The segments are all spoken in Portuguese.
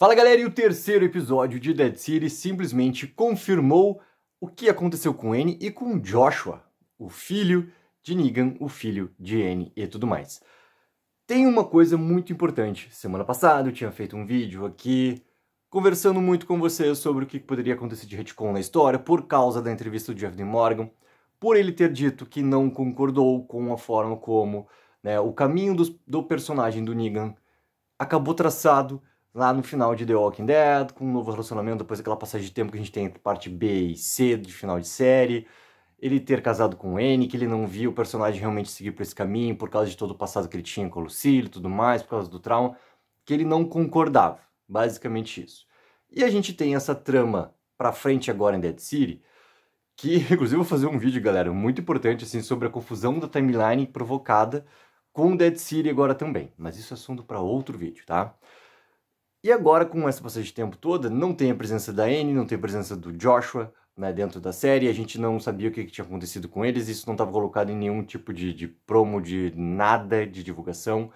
Fala galera, e o terceiro episódio de Dead City simplesmente confirmou o que aconteceu com N e com Joshua, o filho de Negan, o filho de N e tudo mais. Tem uma coisa muito importante. Semana passada eu tinha feito um vídeo aqui conversando muito com vocês sobre o que poderia acontecer de retcon na história por causa da entrevista do Jeff Morgan, por ele ter dito que não concordou com a forma como né, o caminho do, do personagem do Negan acabou traçado lá no final de The Walking Dead, com um novo relacionamento depois daquela passagem de tempo que a gente tem entre parte B e C do final de série. Ele ter casado com N, que ele não viu o personagem realmente seguir por esse caminho por causa de todo o passado que ele tinha com o Lucille e tudo mais, por causa do trauma, que ele não concordava. Basicamente isso. E a gente tem essa trama pra frente agora em Dead City, que inclusive eu vou fazer um vídeo, galera, muito importante assim sobre a confusão da timeline provocada com Dead City agora também, mas isso é assunto para outro vídeo, tá? E agora, com essa passagem de tempo toda, não tem a presença da Anne, não tem a presença do Joshua né, dentro da série, a gente não sabia o que, que tinha acontecido com eles, isso não estava colocado em nenhum tipo de, de promo, de nada, de divulgação.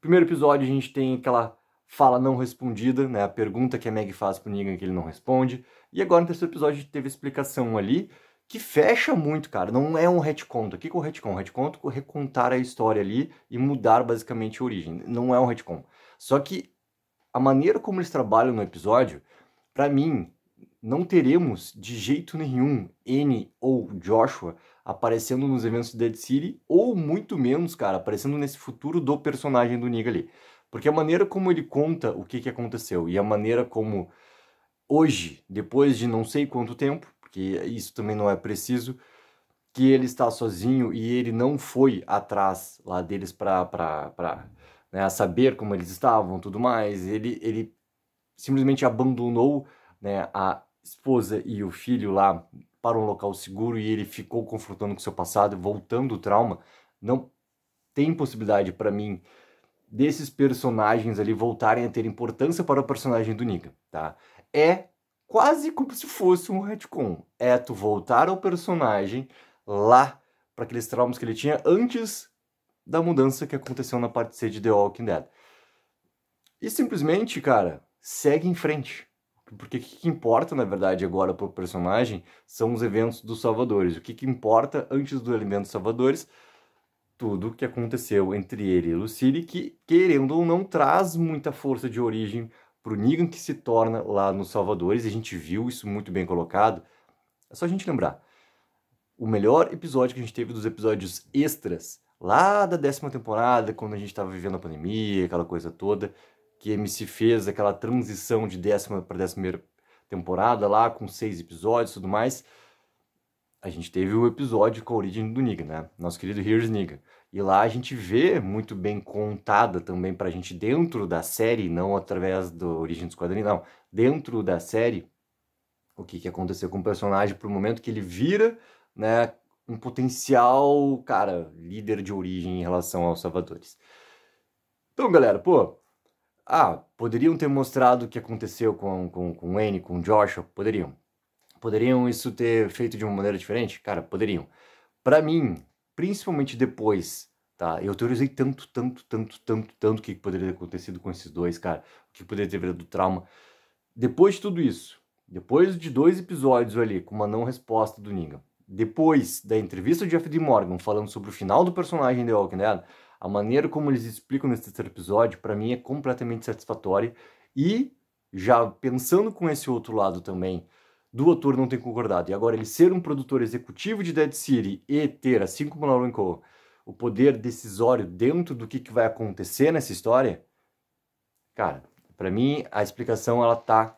Primeiro episódio, a gente tem aquela fala não respondida, né, a pergunta que a Meg faz pro Negan que ele não responde. E agora, no terceiro episódio, a gente teve a explicação ali, que fecha muito, cara. Não é um retcon. O que é o retcon? O retcon é recontar a história ali e mudar basicamente a origem. Não é um retcon. Só que a maneira como eles trabalham no episódio, para mim, não teremos de jeito nenhum N ou Joshua aparecendo nos eventos de Dead City, ou muito menos, cara, aparecendo nesse futuro do personagem do Nigga ali. Porque a maneira como ele conta o que, que aconteceu e a maneira como hoje, depois de não sei quanto tempo, porque isso também não é preciso, que ele está sozinho e ele não foi atrás lá deles para né, a saber como eles estavam, tudo mais. Ele, ele simplesmente abandonou né, a esposa e o filho lá para um local seguro e ele ficou confrontando com seu passado, voltando o trauma. Não tem possibilidade para mim desses personagens ali voltarem a ter importância para o personagem do Nika, tá? É quase como se fosse um retcon. É tu voltar ao personagem lá para aqueles traumas que ele tinha antes da mudança que aconteceu na parte C de The Walking Dead. E simplesmente, cara, segue em frente. Porque o que importa, na verdade, agora pro personagem são os eventos dos Salvadores. O que, que importa antes do evento dos Salvadores? Tudo o que aconteceu entre ele e Lucille, que, querendo ou não, traz muita força de origem pro Negan que se torna lá nos Salvadores. E a gente viu isso muito bem colocado. É só a gente lembrar. O melhor episódio que a gente teve dos episódios extras lá da décima temporada, quando a gente estava vivendo a pandemia, aquela coisa toda, que MC fez aquela transição de décima para décima primeira temporada lá, com seis episódios e tudo mais. A gente teve o episódio com a origem do Niga, né? Nosso querido Here's Niga. E lá a gente vê muito bem contada também pra gente dentro da série, não através da do origem dos quadrinhos, não. Dentro da série, o que, que aconteceu com o personagem pro momento que ele vira, né, um potencial, cara, líder de origem em relação aos Salvadores. Então, galera, pô, ah, poderiam ter mostrado o que aconteceu com, com, com o N, com o Joshua? Poderiam. Poderiam isso ter feito de uma maneira diferente? Cara, poderiam. Para mim, principalmente depois, tá? Eu teorizei tanto, tanto, tanto, tanto, tanto o que poderia ter acontecido com esses dois, cara. O que poderia ter virado trauma. Depois de tudo isso, depois de dois episódios ali, com uma não resposta do Ningam depois da entrevista do Jeff Morgan falando sobre o final do personagem The Walking Dead, a maneira como eles explicam nesse terceiro episódio, para mim é completamente satisfatória. E já pensando com esse outro lado também, do ator não ter concordado, e agora ele ser um produtor executivo de Dead City e ter, assim como o Lauren Cohen, o poder decisório dentro do que, que vai acontecer nessa história, cara, para mim a explicação ela tá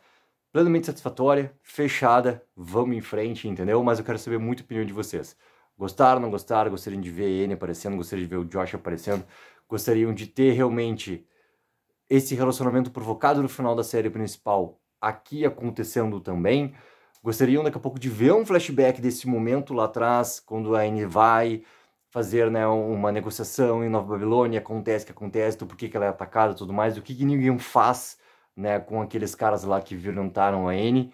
plenamente satisfatória, fechada, vamos em frente, entendeu? Mas eu quero saber muito a opinião de vocês. Gostaram, não gostaram? Gostariam de ver a Anne aparecendo? Gostariam de ver o Josh aparecendo? Gostariam de ter realmente esse relacionamento provocado no final da série principal aqui acontecendo também? Gostariam daqui a pouco de ver um flashback desse momento lá atrás, quando a Anne vai fazer né, uma negociação em Nova Babilônia, acontece que acontece, do porquê que ela é atacada e tudo mais, do que, que faz né, com aqueles caras lá que violentaram a N. O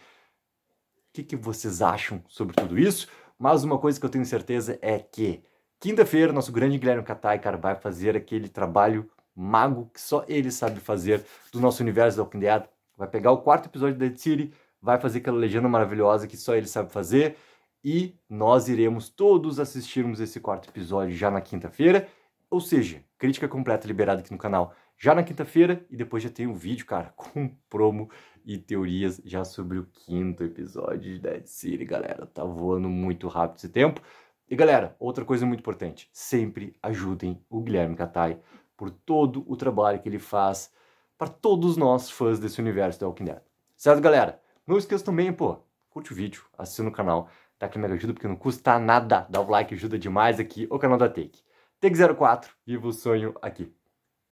que, que vocês acham sobre tudo isso? Mas uma coisa que eu tenho certeza é que quinta-feira nosso grande Guilherme Katai, cara, vai fazer aquele trabalho mago que só ele sabe fazer do nosso universo da Walking Dead. Vai pegar o quarto episódio da Dead City, vai fazer aquela legenda maravilhosa que só ele sabe fazer e nós iremos todos assistirmos esse quarto episódio já na quinta-feira. Ou seja, crítica completa liberada aqui no canal já na quinta-feira e depois já tem um vídeo, cara, com promo e teorias já sobre o quinto episódio de Dead City, galera. Tá voando muito rápido esse tempo. E galera, outra coisa muito importante, sempre ajudem o Guilherme Katai por todo o trabalho que ele faz para todos nós fãs desse universo do Walking Dead. Certo, galera? Não esqueça também, pô, curte o vídeo, assina o canal, dá aquele mega ajuda porque não custa nada, dá o like, ajuda demais aqui o canal da Take. Teg04, viva o sonho aqui.